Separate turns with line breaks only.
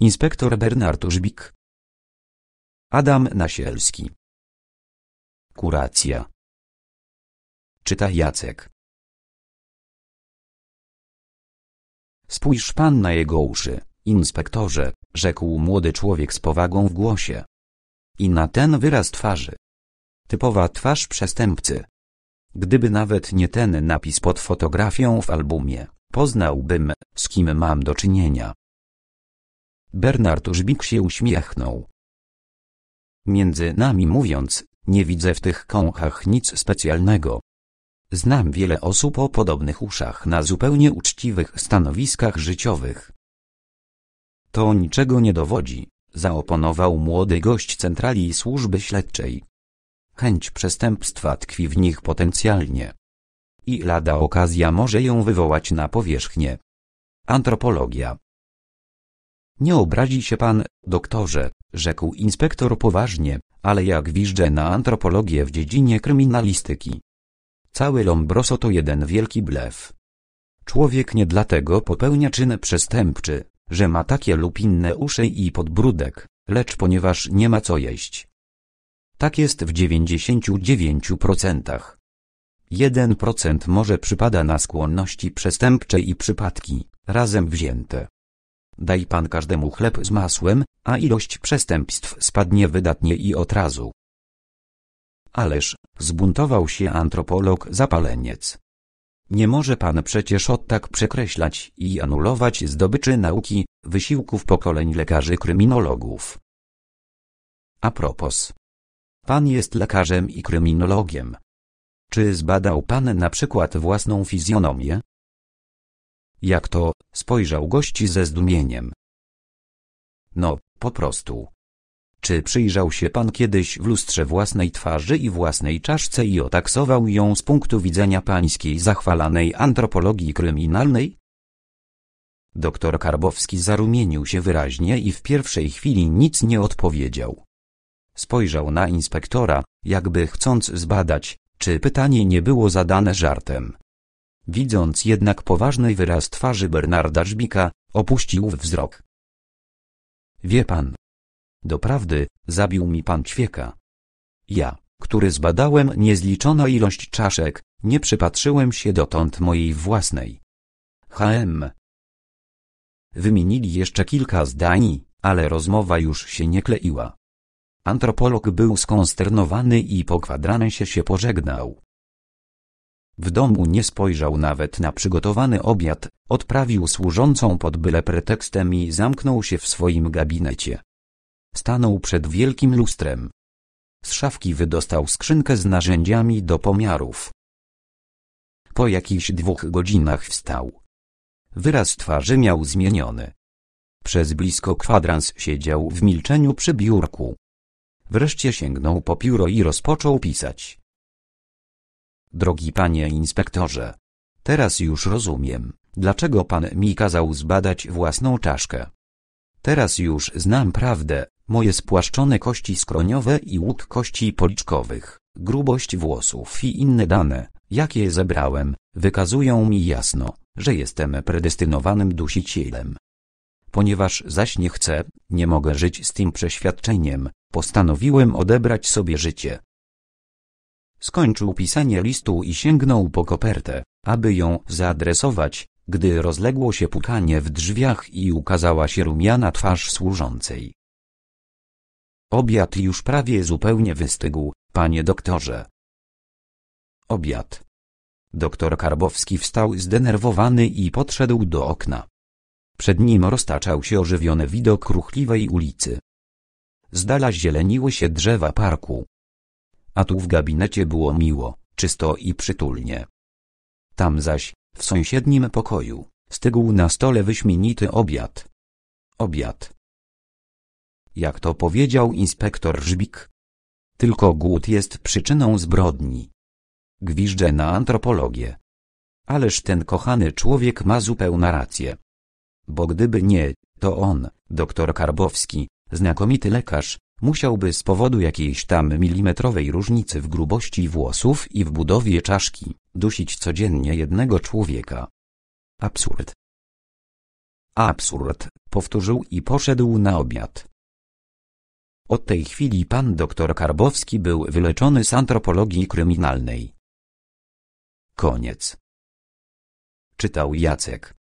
Inspektor Bernard Żbik. Adam Nasielski. Kuracja. Czyta Jacek. Spójrz pan na jego uszy, inspektorze, rzekł młody człowiek z powagą w głosie. I na ten wyraz twarzy. Typowa twarz przestępcy. Gdyby nawet nie ten napis pod fotografią w albumie, poznałbym, z kim mam do czynienia. Bernard Żbik się uśmiechnął. Między nami mówiąc, nie widzę w tych kąchach nic specjalnego. Znam wiele osób o podobnych uszach na zupełnie uczciwych stanowiskach życiowych. To niczego nie dowodzi, zaoponował młody gość centrali służby śledczej. Chęć przestępstwa tkwi w nich potencjalnie. I lada okazja może ją wywołać na powierzchnię. Antropologia nie obrazi się pan, doktorze, rzekł inspektor poważnie, ale jak wiżdżę na antropologię w dziedzinie kryminalistyki. Cały Lombroso to jeden wielki blef. Człowiek nie dlatego popełnia czyn przestępczy, że ma takie lub inne uszy i podbródek, lecz ponieważ nie ma co jeść. Tak jest w 99%. 1% może przypada na skłonności przestępcze i przypadki, razem wzięte. Daj pan każdemu chleb z masłem, a ilość przestępstw spadnie wydatnie i od razu. Ależ, zbuntował się antropolog zapaleniec. Nie może pan przecież od tak przekreślać i anulować zdobyczy nauki, wysiłków pokoleń lekarzy kryminologów. A propos. Pan jest lekarzem i kryminologiem. Czy zbadał pan na przykład własną fizjonomię? Jak to? Spojrzał gości ze zdumieniem. No, po prostu. Czy przyjrzał się pan kiedyś w lustrze własnej twarzy i własnej czaszce i otaksował ją z punktu widzenia pańskiej zachwalanej antropologii kryminalnej? Doktor Karbowski zarumienił się wyraźnie i w pierwszej chwili nic nie odpowiedział. Spojrzał na inspektora, jakby chcąc zbadać, czy pytanie nie było zadane żartem. Widząc jednak poważny wyraz twarzy Bernarda Żbika, opuścił wzrok. Wie pan. Doprawdy, zabił mi pan ćwieka. Ja, który zbadałem niezliczona ilość czaszek, nie przypatrzyłem się dotąd mojej własnej. HM. Wymienili jeszcze kilka zdań, ale rozmowa już się nie kleiła. Antropolog był skonsternowany i po kwadransie się pożegnał. W domu nie spojrzał nawet na przygotowany obiad, odprawił służącą pod byle pretekstem i zamknął się w swoim gabinecie. Stanął przed wielkim lustrem. Z szafki wydostał skrzynkę z narzędziami do pomiarów. Po jakichś dwóch godzinach wstał. Wyraz twarzy miał zmieniony. Przez blisko kwadrans siedział w milczeniu przy biurku. Wreszcie sięgnął po pióro i rozpoczął pisać. Drogi panie inspektorze, teraz już rozumiem, dlaczego pan mi kazał zbadać własną czaszkę. Teraz już znam prawdę, moje spłaszczone kości skroniowe i łuk kości policzkowych, grubość włosów i inne dane, jakie zebrałem, wykazują mi jasno, że jestem predestynowanym dusicielem. Ponieważ zaś nie chcę, nie mogę żyć z tym przeświadczeniem, postanowiłem odebrać sobie życie, Skończył pisanie listu i sięgnął po kopertę, aby ją zaadresować, gdy rozległo się pukanie w drzwiach i ukazała się rumiana twarz służącej. Obiad już prawie zupełnie wystygł, panie doktorze. Obiad. Doktor Karbowski wstał zdenerwowany i podszedł do okna. Przed nim roztaczał się ożywiony widok ruchliwej ulicy. Z dala zieleniły się drzewa parku, a tu w gabinecie było miło, czysto i przytulnie. Tam zaś, w sąsiednim pokoju, stygł na stole wyśmienity obiad. Obiad. Jak to powiedział inspektor Żbik? Tylko głód jest przyczyną zbrodni. Gwiżdże na antropologię. Ależ ten kochany człowiek ma zupełna rację. Bo gdyby nie, to on, doktor Karbowski, znakomity lekarz, Musiałby z powodu jakiejś tam milimetrowej różnicy w grubości włosów i w budowie czaszki dusić codziennie jednego człowieka. Absurd. Absurd, powtórzył i poszedł na obiad. Od tej chwili pan doktor Karbowski był wyleczony z antropologii kryminalnej. Koniec. Czytał Jacek.